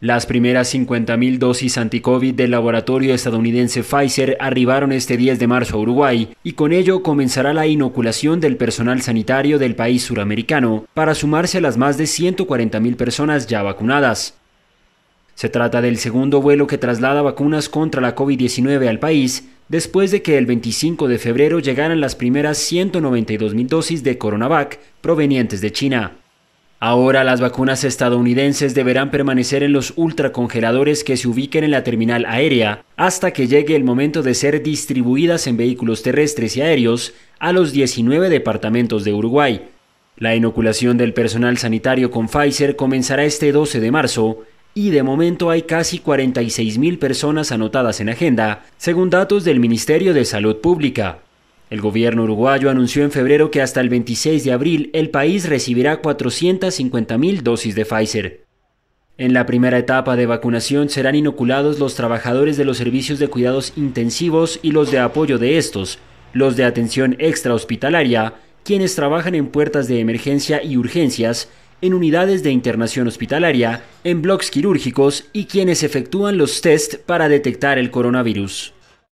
Las primeras 50.000 dosis anticovid del laboratorio estadounidense Pfizer arribaron este 10 de marzo a Uruguay y con ello comenzará la inoculación del personal sanitario del país suramericano para sumarse a las más de 140.000 personas ya vacunadas. Se trata del segundo vuelo que traslada vacunas contra la COVID-19 al país después de que el 25 de febrero llegaran las primeras 192.000 dosis de Coronavac provenientes de China. Ahora las vacunas estadounidenses deberán permanecer en los ultracongeladores que se ubiquen en la terminal aérea hasta que llegue el momento de ser distribuidas en vehículos terrestres y aéreos a los 19 departamentos de Uruguay. La inoculación del personal sanitario con Pfizer comenzará este 12 de marzo y de momento hay casi 46.000 personas anotadas en agenda, según datos del Ministerio de Salud Pública. El gobierno uruguayo anunció en febrero que hasta el 26 de abril el país recibirá 450.000 dosis de Pfizer. En la primera etapa de vacunación serán inoculados los trabajadores de los servicios de cuidados intensivos y los de apoyo de estos, los de atención extrahospitalaria, quienes trabajan en puertas de emergencia y urgencias, en unidades de internación hospitalaria, en bloques quirúrgicos y quienes efectúan los test para detectar el coronavirus.